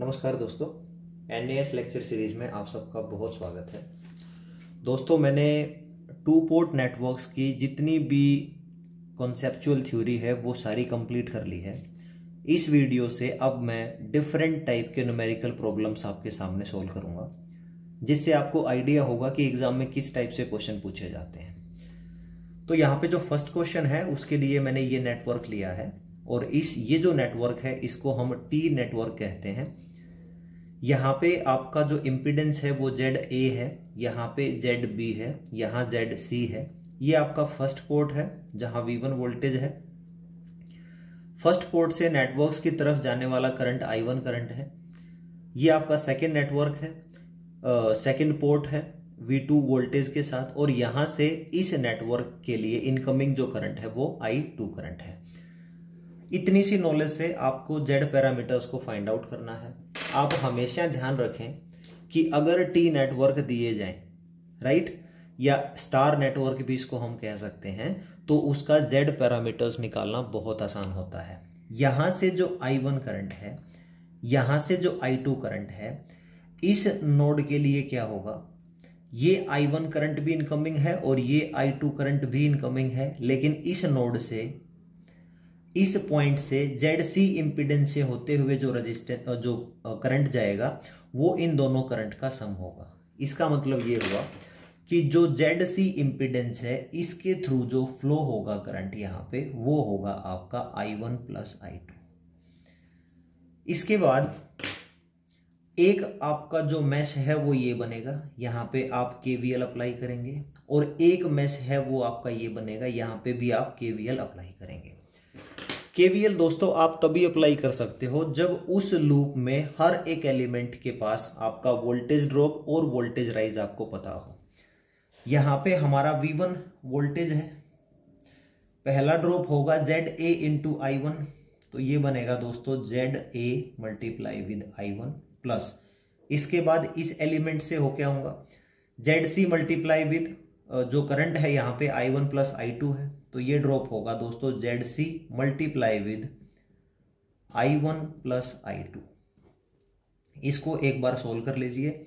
नमस्कार दोस्तों N lecture series में आप सबका बहुत स्वागत है दोस्तों मैंने टू पोर्ट नेटवर्क्स की जितनी भी कॉन्सेप्चुअल थ्योरी है वो सारी कंप्लीट कर ली है इस वीडियो से अब मैं डिफरेंट टाइप के न्यूमेरिकल प्रॉब्लम्स आपके सामने सोल्व करूँगा जिससे आपको आइडिया होगा कि एग्ज़ाम में किस टाइप से क्वेश्चन पूछे जाते हैं तो यहाँ पे जो फर्स्ट क्वेश्चन है उसके लिए मैंने ये नेटवर्क लिया है और इस ये जो नेटवर्क है इसको हम टी नेटवर्क कहते हैं यहाँ पे आपका जो इम्पिडेंस है वो जेड ए है यहाँ पे जेड बी है यहाँ जेड सी है ये आपका फर्स्ट पोर्ट है जहाँ वी वन वोल्टेज है फर्स्ट पोर्ट से नेटवर्क्स की तरफ जाने वाला करंट आई वन करंट है ये आपका सेकेंड नेटवर्क है सेकेंड uh, पोर्ट है वी टू वोल्टेज के साथ और यहाँ से इस नेटवर्क के लिए इनकमिंग जो करंट है वो आई टू करंट है इतनी सी नॉलेज से आपको जेड पैरामीटर्स को फाइंड आउट करना है आप हमेशा ध्यान रखें कि अगर टी नेटवर्क दिए जाएं राइट या स्टार नेटवर्क भी इसको हम कह सकते हैं तो उसका जेड पैरामीटर्स निकालना बहुत आसान होता है यहाँ से जो आई वन करंट है यहाँ से जो आई टू करंट है इस नोड के लिए क्या होगा ये आई वन करंट भी इनकमिंग है और ये आई टू करंट भी इनकमिंग है लेकिन इस नोड से इस पॉइंट से जेड सी इम्पिडेंस से होते हुए जो रजिस्टेंस जो करंट जाएगा वो इन दोनों करंट का सम होगा इसका मतलब ये हुआ कि जो जेड सी इम्पिडेंस है इसके थ्रू जो फ्लो होगा करंट यहाँ पे वो होगा आपका I one plus I two इसके बाद एक आपका जो मैश है वो ये बनेगा यहाँ पे आप के वी एल अप्लाई करेंगे और एक मैश है वो आपका ये बनेगा यहाँ पे भी आप के वी एल अप्लाई करेंगे केवीएल दोस्तों आप तभी अप्लाई कर सकते हो जब उस लूप में हर एक एलिमेंट के पास आपका वोल्टेज ड्रॉप और वोल्टेज राइज आपको पता हो यहाँ पे हमारा V1 वोल्टेज है पहला ड्रॉप होगा Z A into I one तो ये बनेगा दोस्तों Z A multiply with I one plus इसके बाद इस एलिमेंट से होके होगा जेड सी मल्टीप्लाई विद जो करंट है यहाँ पे I one plus I two है तो ये ड्रॉप होगा दोस्तों Z C multiply with I one plus I two इसको एक बार सोल्व कर लीजिए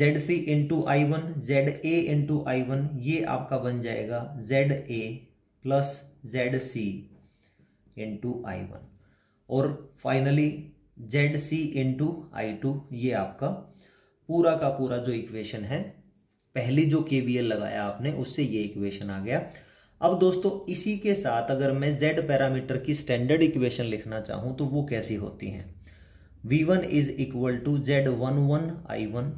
Z C into I one Z A into I one ये आपका बन जाएगा Z A plus Z C into I one और finally Z C into I two ये आपका पूरा का पूरा जो इक्वेशन है पहली जो के वी एल लगाया आपने उससे ये इक्वेशन आ गया अब दोस्तों इसी के साथ अगर मैं z पैरामीटर की स्टैंडर्ड इक्वेशन लिखना चाहूँ तो वो कैसी होती हैं v1 one is equal to Z one one I one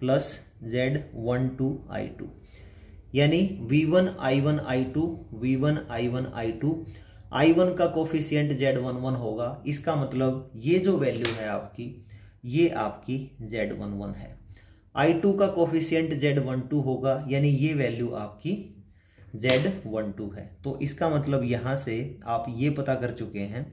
plus Z one two I two यानी v1 one I one I two V one I one I two I one का coefficient Z one one होगा इसका मतलब ये जो value है आपकी ये आपकी जेड वन वन है आई टू का कोफिशियंट जेड वन टू होगा यानी ये वैल्यू आपकी जेड वन टू है तो इसका मतलब यहाँ से आप ये पता कर चुके हैं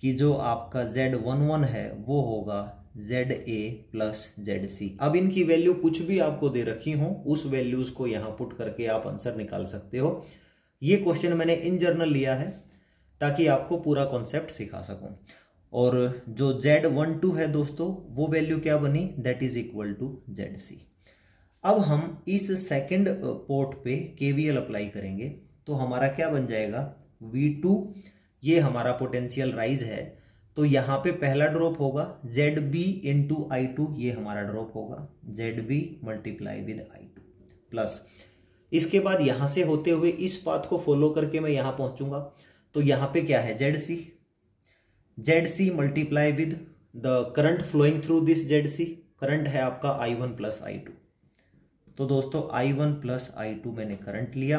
कि जो आपका जेड वन वन है वो होगा Z A plus Z C अब इनकी वैल्यू कुछ भी आपको दे रखी हो उस वैल्यूज़ को यहाँ पुट करके आप आंसर निकाल सकते हो ये क्वेश्चन मैंने इन जर्नल लिया है ताकि आपको पूरा कॉन्सेप्ट सिखा सकूं और जो जेड वन टू है दोस्तों वो वैल्यू क्या बनी that is equal to Z C अब हम इस सेकंड पोर्ट uh, पे केवीएल अप्लाई करेंगे तो हमारा क्या बन जाएगा V2 ये हमारा पोटेंशियल राइज है तो यहाँ पे पहला ड्रॉप होगा Z B two I two ये हमारा ड्रॉप होगा Z B multiply with I two plus इसके बाद यहाँ से होते हुए इस पाथ को फॉलो करके मैं यहाँ पहुंचूंगा तो यहाँ पे क्या है Z C Z C multiply with the current flowing through this Z C current है आपका I one plus I two तो दोस्तों I one plus I two मैंने करंट लिया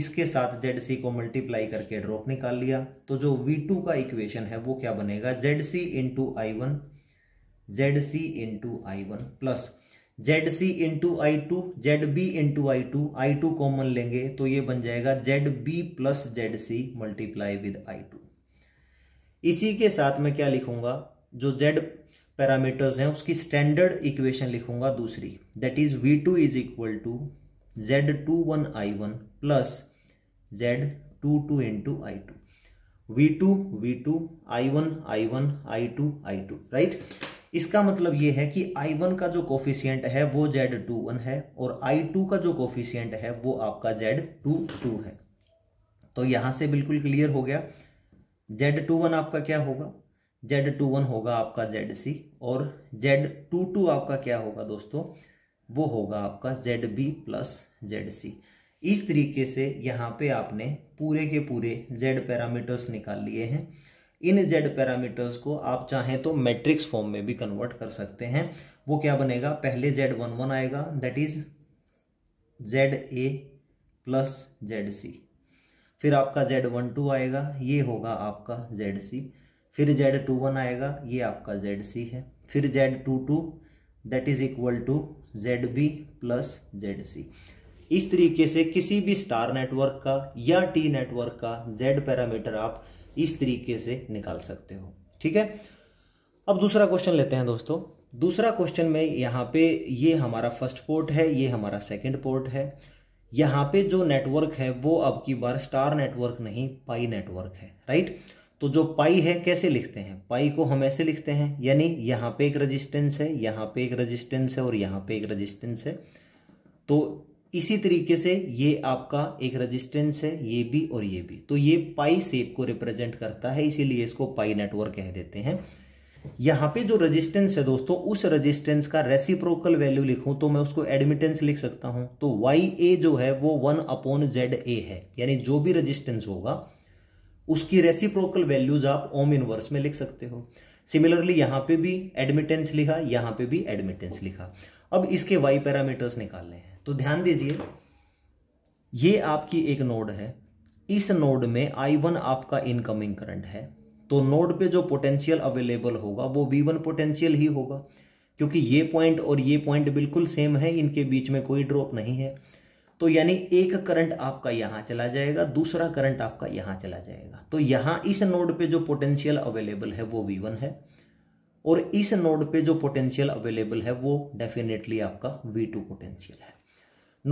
इसके साथ जेड सी को मल्टीप्लाई करके ड्रॉप निकाल लिया तो जो वी टू का इक्वेशन है वो क्या बनेगा Z C into I one Z C into I one plus Z C into I two Z B into I two I two common लेंगे तो ये बन जाएगा Z B plus Z C multiply with I two इसी के साथ मैं क्या लिखूंगा जो जेड पैरामीटर्स हैं उसकी स्टैंडर्ड इक्वेशन लिखूंगा दूसरी that is V two is equal to Z two one I one plus Z two two two I two V two V two I one I one I two I two right इसका मतलब ये है कि आई one का जो coefficient है वो Z two one है और आई टू का जो कोफिशियंट है वो आपका जेड टू टू है तो यहां से बिल्कुल क्लियर हो गया जेड टू वन आपका क्या होगा जेड टू वन होगा आपका जेड सी और जेड टू टू आपका क्या होगा दोस्तों वो होगा आपका Z B plus Z C इस तरीके से यहाँ पे आपने पूरे के पूरे जेड पैरामीटर्स निकाल लिए हैं इन जेड पैरामीटर्स को आप चाहें तो मैट्रिक्स फॉर्म में भी कन्वर्ट कर सकते हैं वो क्या बनेगा पहले जेड वन वन आएगा that is Z A plus Z C फिर आपका जेड वन टू आएगा ये होगा आपका जेड सी फिर जेड टू वन आएगा ये आपका जेड सी है फिर Z two two that is equal to Z B plus Z C इस तरीके से किसी भी स्टार नेटवर्क का या टी नेटवर्क का जेड पैरामीटर आप इस तरीके से निकाल सकते हो ठीक है अब दूसरा क्वेश्चन लेते हैं दोस्तों दूसरा क्वेश्चन में यहाँ पे ये हमारा फर्स्ट पोर्ट है ये हमारा सेकंड पोर्ट है यहाँ पे जो नेटवर्क है वो अब की बार स्टार नेटवर्क नहीं पाई नेटवर्क है राइट तो जो पाई है कैसे लिखते हैं पाई को हम ऐसे लिखते हैं यानी यहाँ पे एक रजिस्टेंस है यहाँ पे एक रजिस्टेंस है और यहाँ पे एक रजिस्टेंस है तो इसी तरीके से ये आपका एक रजिस्टेंस है ये भी और ये भी तो ये पाई सेप को रिप्रेजेंट करता है इसीलिए इसको पाई नेटवर्क कह देते हैं यहाँ पे जो रेजिस्टेंस है दोस्तों उस रेजिस्टेंस का रेसिप्रोकल वैल्यू लिखूं तो मैं उसको एडमिटेंस लिख सकता हूं तो वाई ए जो है वो वन अपॉन जेड ए है यानी जो भी रेजिस्टेंस होगा उसकी रेसिप्रोकल वैल्यूज आप ओम इनवर्स में लिख सकते हो सिमिलरली यहां पे भी एडमिटेंस लिखा यहां पे भी एडमिटेंस लिखा अब इसके वाई पैरामीटर्स निकालने हैं तो ध्यान दीजिए ये आपकी एक नोड है इस नोड में आई वन आपका इनकमिंग करंट है तो नोड पे जो पोटेंशियल अवेलेबल होगा वो वी वन पोटेंशियल ही होगा क्योंकि ये पॉइंट और ये पॉइंट बिल्कुल सेम है इनके बीच में कोई ड्रॉप नहीं है तो यानी एक करंट आपका यहां चला जाएगा दूसरा करंट आपका यहां चला जाएगा तो यहां इस नोड पे जो पोटेंशियल अवेलेबल है वो वी वन है और इस नोड पे जो पोटेंशियल अवेलेबल है वो डेफिनेटली आपका वी टू पोटेंशियल है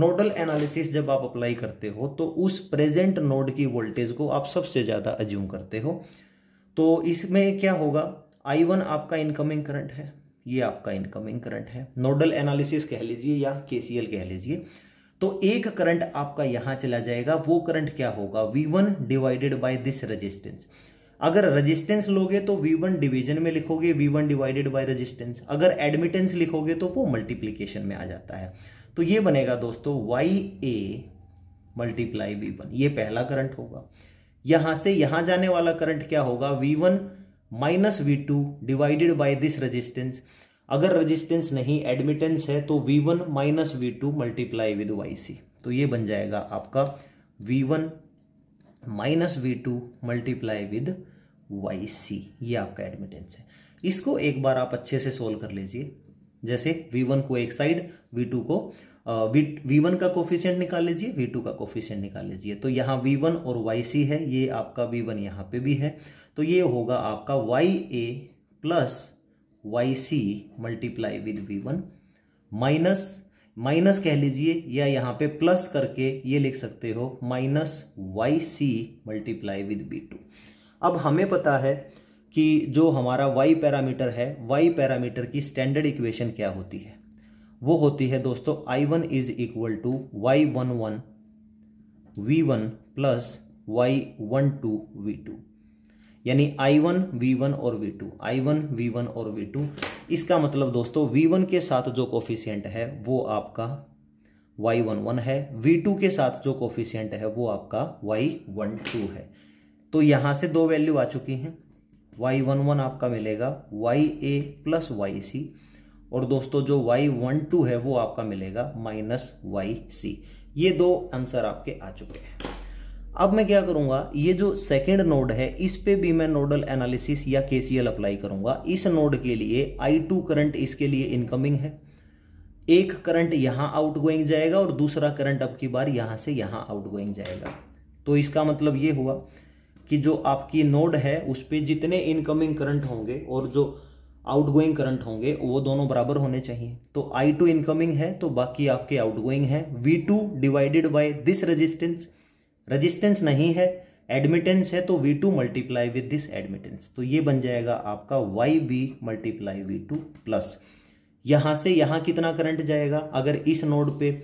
नोडल एनालिसिस जब आप अप्लाई करते हो तो उस प्रेजेंट नोड की वोल्टेज को आप सबसे ज़्यादा अज्यूम करते हो तो इसमें क्या होगा आई वन आपका इनकमिंग करंट है ये आपका इनकमिंग करंट है नोडल एनालिसिस कह लीजिए या के कह लीजिए तो एक करंट आपका यहां चला जाएगा वो करंट क्या होगा V one divided by this resistance अगर रेजिस्टेंस लोगे तो V1 डिवीजन में लिखोगे V1 one divided by resistance अगर एडमिटेंस लिखोगे तो वो मल्टीप्लीकेशन में आ जाता है तो ये बनेगा दोस्तों Y A multiply V one ये पहला करंट होगा यहां से यहां जाने वाला करंट क्या होगा V1 one minus V two divided by this resistance अगर रेजिस्टेंस नहीं एडमिटेंस है तो V one minus V two multiply with Y C तो ये बन जाएगा आपका V one minus V two multiply with Y C ये आपका एडमिटेंस है इसको एक बार आप अच्छे से सोल्व कर लीजिए जैसे वी वन को एक साइड वी टू को वी वन का कोफिशियंट निकाल लीजिए वी टू का कोफिशियंट निकाल लीजिए तो यहाँ वी वन और वाई सी है ये आपका वी वन यहाँ पे भी है तो ये होगा आपका Y A plus Y C multiply with V one minus minus कह लीजिए या यहाँ पे प्लस करके ये लिख सकते हो minus Y C multiply with B two अब हमें पता है कि जो हमारा वाई पैरामीटर है वाई पैरामीटर की स्टैंडर्ड इक्वेशन क्या होती है वो होती है दोस्तों I one is equal to Y one one V one plus Y one two V two यानी आई वन वी वन और V two I one V one और वी टू इसका मतलब दोस्तों वी वन के साथ जो कोफिशियंट है वो आपका वाई वन वन है वी टू के साथ जो कोफिशियंट है वो आपका वाई वन टू है तो यहाँ से दो वैल्यू आ चुकी हैं वन आपका मिलेगा Y A plus Y C और दोस्तों जो वाई वन टू है वो आपका मिलेगा माइनस वाई सी ये दो आंसर आपके आ चुके हैं अब मैं क्या करूंगा ये जो सेकेंड नोड है इस पे भी मैं नोडल एनालिसिस या के अप्लाई करूंगा इस नोड के लिए आई टू करंट इसके लिए इनकमिंग है एक करंट यहाँ गोइंग जाएगा और दूसरा करंट अब की बार यहाँ से यहाँ गोइंग जाएगा तो इसका मतलब ये हुआ कि जो आपकी नोड है उस पर जितने इनकमिंग करंट होंगे और जो आउट गोइंग करंट होंगे वो दोनों बराबर होने चाहिए तो आई टू इनकमिंग है तो बाकी आपके आउट गोइंग है V two divided by this resistance resistance नहीं है एडमिटेंस है तो V two multiply with this admittance तो ये बन जाएगा आपका Y B multiply V two plus यहां से यहां कितना करंट जाएगा अगर इस नोड पे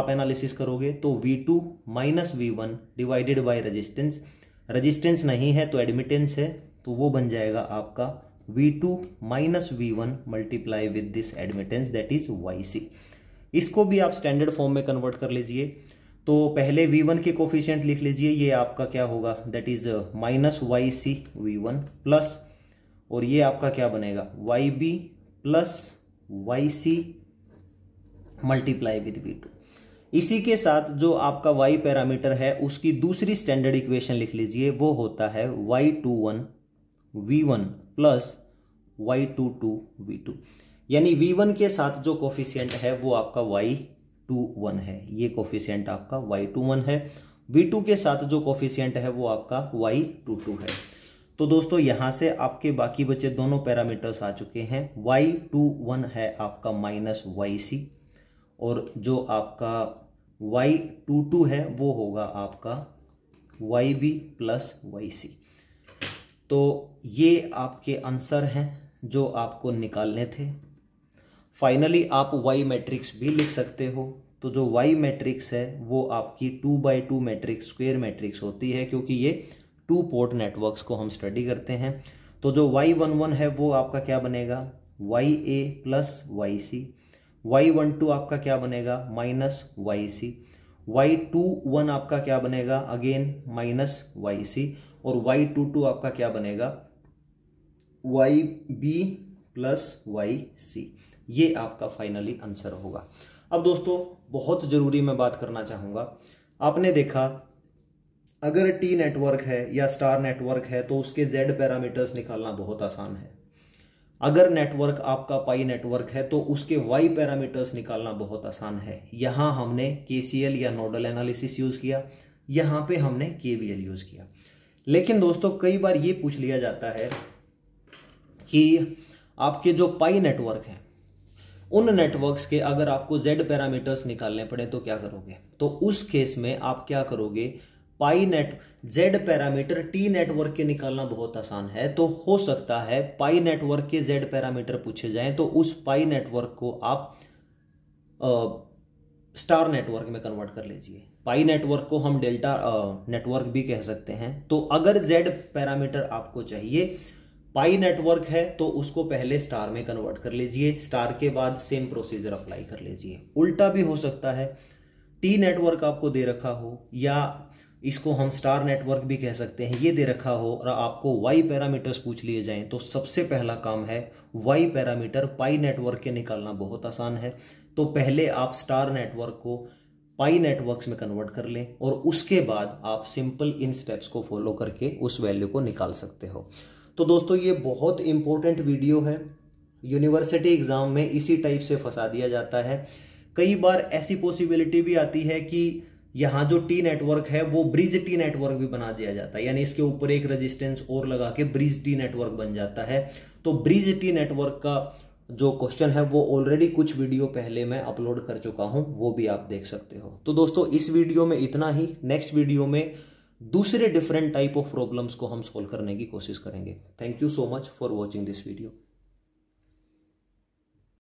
आप एनालिसिस करोगे तो V two minus V one divided by resistance resistance नहीं है तो एडमिटेंस है तो वो बन जाएगा आपका V two minus V one multiply with this admittance that is Y C इसको भी आप स्टैंडर्ड फॉर्म में कन्वर्ट कर लीजिए तो पहले वी वन के कोफिशियंट लिख लीजिए ये आपका क्या होगा that is minus Y C V one plus और ये आपका क्या बनेगा Y B plus Y C multiply with V two इसी के साथ जो आपका y पैरामीटर है उसकी दूसरी स्टैंडर्ड इक्वेशन लिख लीजिए वो होता है Y two one V one plus Y two two V two यानी वी वन के साथ जो कोफिशियंट है वो आपका वाई टू वन है ये कॉफिशियंट आपका वाई टू वन है वी टू के साथ जो कॉफिशियंट है वो आपका वाई टू टू है तो दोस्तों यहां से आपके बाकी बचे दोनों पैरामीटर्स आ चुके हैं वाई टू वन है आपका माइनस वाई सी और जो आपका वाई टू टू है वो होगा आपका Y B plus Y C तो ये आपके आंसर हैं जो आपको निकालने थे फाइनली आप वाई मैट्रिक्स भी लिख सकते हो तो जो वाई मैट्रिक्स है वो आपकी two by two matrix square matrix होती है क्योंकि ये टू पोर्ट नेटवर्क्स को हम स्टडी करते हैं तो जो वाई वन वन है वो आपका क्या बनेगा Y A plus Y C Y one two आपका क्या बनेगा minus Y C Y two one आपका क्या बनेगा अगेन माइनस वाई सी और वाई टू टू आपका क्या बनेगा Y B plus Y C ये आपका फाइनली आंसर होगा अब दोस्तों बहुत ज़रूरी मैं बात करना चाहूँगा आपने देखा अगर टी नेटवर्क है या स्टार नेटवर्क है तो उसके जेड पैरामीटर्स निकालना बहुत आसान है अगर नेटवर्क आपका पाई नेटवर्क है तो उसके वाई पैरामीटर्स निकालना बहुत आसान है यहाँ हमने के या नोडल एनालिसिस यूज़ किया यहाँ पे हमने के यूज़ किया लेकिन दोस्तों कई बार ये पूछ लिया जाता है कि आपके जो पाई नेटवर्क हैं उन नेटवर्क्स के अगर आपको जेड पैरामीटर्स निकालने पड़े तो क्या करोगे तो उस केस में आप क्या करोगे pi net Z parameter T network के निकालना बहुत आसान है तो हो सकता है पाई नेटवर्क के जेड पैरामीटर पूछे जाएं तो उस पाई नेटवर्क को आप स्टार नेटवर्क में कन्वर्ट कर लीजिए पाई नेटवर्क को हम डेल्टा नेटवर्क भी कह सकते हैं तो अगर जेड पैरामीटर आपको चाहिए पाई नेटवर्क है तो उसको पहले स्टार में कन्वर्ट कर लीजिए स्टार के बाद सेम प्रोसीजर अप्लाई कर लीजिए उल्टा भी हो सकता है टी नेटवर्क आपको दे रखा हो या इसको हम स्टार नेटवर्क भी कह सकते हैं ये दे रखा हो और आपको वाई पैरामीटर्स पूछ लिए जाएं तो सबसे पहला काम है वाई पैरामीटर पाई नेटवर्क के निकालना बहुत आसान है तो पहले आप स्टार नेटवर्क को पाई नेटवर्क्स में कन्वर्ट कर लें और उसके बाद आप सिंपल इन स्टेप्स को फॉलो करके उस वैल्यू को निकाल सकते हो तो दोस्तों ये बहुत इंपॉर्टेंट वीडियो है यूनिवर्सिटी एग्ज़ाम में इसी टाइप से फंसा दिया जाता है कई बार ऐसी पॉसिबिलिटी भी आती है कि यहाँ जो टी नेटवर्क है वो ब्रिज टी नेटवर्क भी बना दिया जाता है यानी इसके ऊपर एक रेजिस्टेंस और लगा के ब्रिज टी नेटवर्क बन जाता है तो ब्रिज टी नेटवर्क का जो क्वेश्चन है वो ऑलरेडी कुछ वीडियो पहले मैं अपलोड कर चुका हूँ वो भी आप देख सकते हो तो दोस्तों इस वीडियो में इतना ही नेक्स्ट वीडियो में दूसरे डिफरेंट टाइप ऑफ प्रॉब्लम्स को हम सोल्व करने की कोशिश करेंगे thank you so much for watching this video